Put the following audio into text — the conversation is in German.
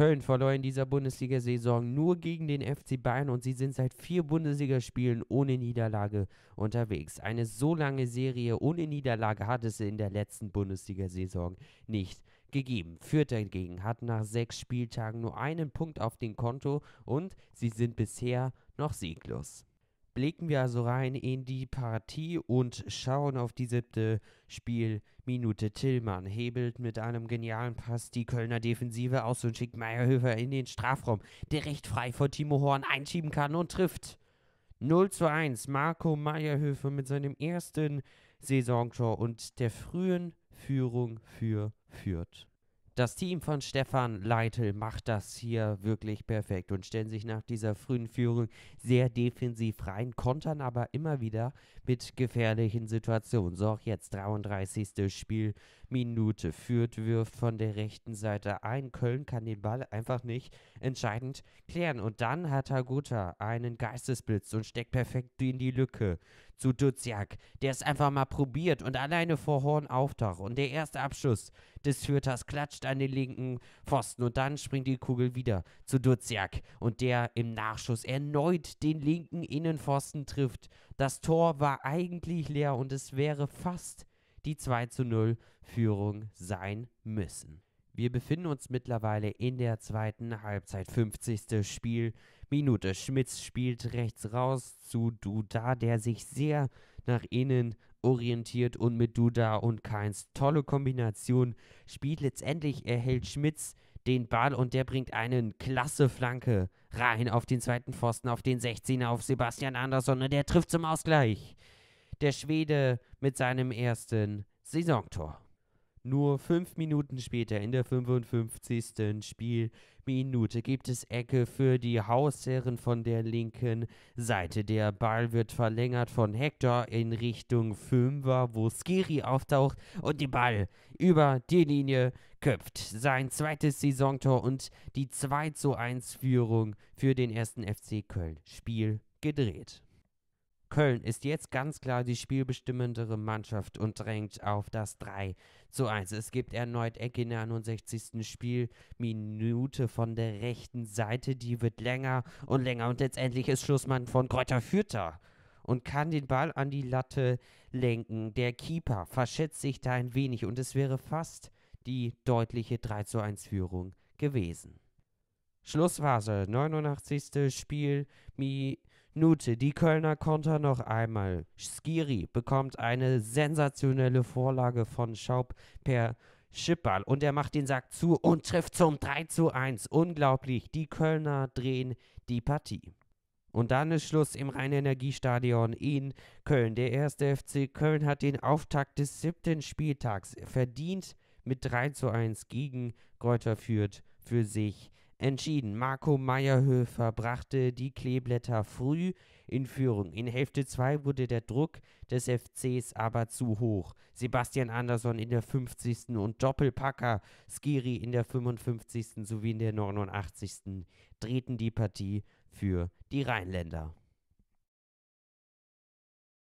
Köln verlor in dieser Bundesliga-Saison nur gegen den FC Bayern und sie sind seit vier Bundesligaspielen ohne Niederlage unterwegs. Eine so lange Serie ohne Niederlage hat es in der letzten Bundesliga-Saison nicht gegeben. Fürth dagegen hat nach sechs Spieltagen nur einen Punkt auf dem Konto und sie sind bisher noch sieglos blicken wir also rein in die Partie und schauen auf die siebte Spielminute. Tillmann hebelt mit einem genialen Pass die Kölner Defensive aus und schickt Meierhöfer in den Strafraum, der recht frei vor Timo Horn einschieben kann und trifft. 0 zu 1, Marco Meierhöfer mit seinem ersten Saisontor und der frühen Führung für Fürth. Das Team von Stefan Leitl macht das hier wirklich perfekt und stellen sich nach dieser frühen Führung sehr defensiv rein, kontern aber immer wieder mit gefährlichen Situationen. So auch jetzt 33. Spielminute. Fürth wirft von der rechten Seite ein. Köln kann den Ball einfach nicht entscheidend klären. Und dann hat Haguta einen Geistesblitz und steckt perfekt in die Lücke zu Duziak, der es einfach mal probiert und alleine vor Horn auftaucht. Und der erste Abschuss des Führers klatscht an den linken Pfosten und dann springt die Kugel wieder zu Duziak und der im Nachschuss erneut den linken Innenpfosten trifft. Das Tor war eigentlich leer und es wäre fast die 2 zu 0 Führung sein müssen. Wir befinden uns mittlerweile in der zweiten Halbzeit, 50. Spielminute. Schmitz spielt rechts raus zu Duda, der sich sehr nach innen orientiert und mit Duda und Keins tolle Kombination spielt. Letztendlich erhält Schmitz den Ball und der bringt einen klasse Flanke rein auf den zweiten Pfosten, auf den 16er, auf Sebastian Andersson und der trifft zum Ausgleich. Der Schwede mit seinem ersten Saisontor. Nur fünf Minuten später, in der 55. Spielminute, gibt es Ecke für die Hausherren von der linken Seite. Der Ball wird verlängert von Hector in Richtung Fünfer, wo Skiri auftaucht und den Ball über die Linie köpft. Sein zweites Saisontor und die 2 zu 1 Führung für den ersten FC Köln. Spiel gedreht. Köln ist jetzt ganz klar die spielbestimmendere Mannschaft und drängt auf das 3 zu 1. Es gibt erneut Ecke in der 61. Spielminute von der rechten Seite. Die wird länger und länger und letztendlich ist Schlussmann von Kräuter Fürther und kann den Ball an die Latte lenken. Der Keeper verschätzt sich da ein wenig und es wäre fast die deutliche 3 zu 1 Führung gewesen. Schlussphase, 89. Spielminute. Nute, die Kölner konter noch einmal. Skiri bekommt eine sensationelle Vorlage von Schaub per Schippal und er macht den Sack zu und trifft zum 3 zu 1. Unglaublich, die Kölner drehen die Partie. Und dann ist Schluss im Rhein-Energiestadion in Köln. Der erste FC Köln hat den Auftakt des siebten Spieltags verdient mit 3 zu 1 gegen Kräuter führt für sich entschieden. Marco Meierhöfer brachte die Kleeblätter früh in Führung. In Hälfte 2 wurde der Druck des FCs aber zu hoch. Sebastian Andersson in der 50. und Doppelpacker Skiri in der 55. sowie in der 89. drehten die Partie für die Rheinländer.